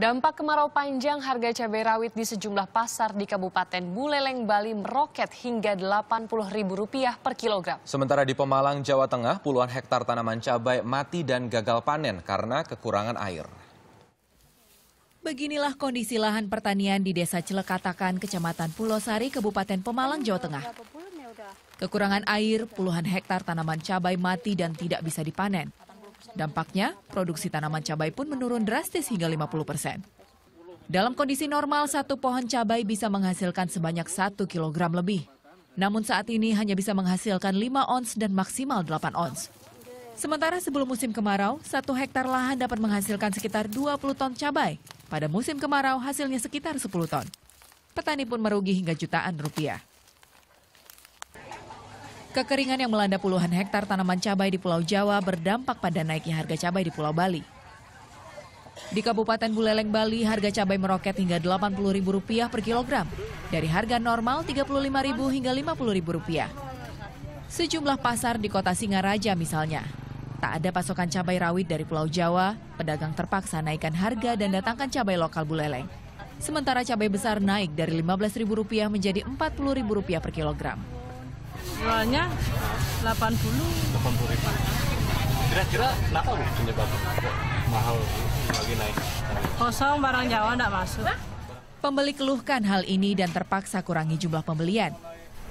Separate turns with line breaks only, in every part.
Dampak kemarau panjang harga cabai rawit di sejumlah pasar di Kabupaten Buleleng, Bali meroket hingga Rp80.000 per kilogram. Sementara di Pemalang, Jawa Tengah, puluhan hektar tanaman cabai mati dan gagal panen karena kekurangan air. Beginilah kondisi lahan pertanian di Desa Celekatakan, Kecamatan Pulosari, Kabupaten Pemalang, Jawa Tengah. Kekurangan air, puluhan hektar tanaman cabai mati dan tidak bisa dipanen. Dampaknya, produksi tanaman cabai pun menurun drastis hingga 50 persen. Dalam kondisi normal, satu pohon cabai bisa menghasilkan sebanyak 1 kg lebih. Namun saat ini hanya bisa menghasilkan 5 ons dan maksimal 8 ons. Sementara sebelum musim kemarau, satu hektar lahan dapat menghasilkan sekitar 20 ton cabai. Pada musim kemarau, hasilnya sekitar 10 ton. Petani pun merugi hingga jutaan rupiah. Kekeringan yang melanda puluhan hektar tanaman cabai di Pulau Jawa berdampak pada naiknya harga cabai di Pulau Bali. Di Kabupaten Buleleng, Bali, harga cabai meroket hingga Rp80.000 per kilogram, dari harga normal Rp35.000 hingga Rp50.000. Sejumlah pasar di kota Singaraja misalnya, tak ada pasokan cabai rawit dari Pulau Jawa, pedagang terpaksa naikkan harga dan datangkan cabai lokal Buleleng. Sementara cabai besar naik dari Rp15.000 menjadi Rp40.000 per kilogram. Jualnya 80. 80 ribu. Kira-kira kenapa -kira, penyebab mahal lagi naik? Kosong barang Jawa tidak masuk. Pembeli keluhkan hal ini dan terpaksa kurangi jumlah pembelian.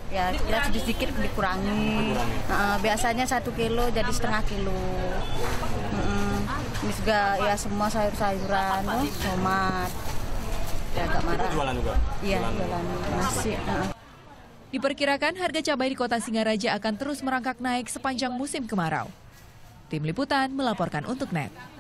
Ya, ya sedikit dikurangi. nah, biasanya satu kilo jadi setengah kilo. ini juga ya semua sayur-sayuran, oh, tomat. Ya agak marah. jualan juga? Iya, jualan, jualan nasi. Uh. Diperkirakan harga cabai di kota Singaraja akan terus merangkak naik sepanjang musim kemarau. Tim Liputan melaporkan untuk NET.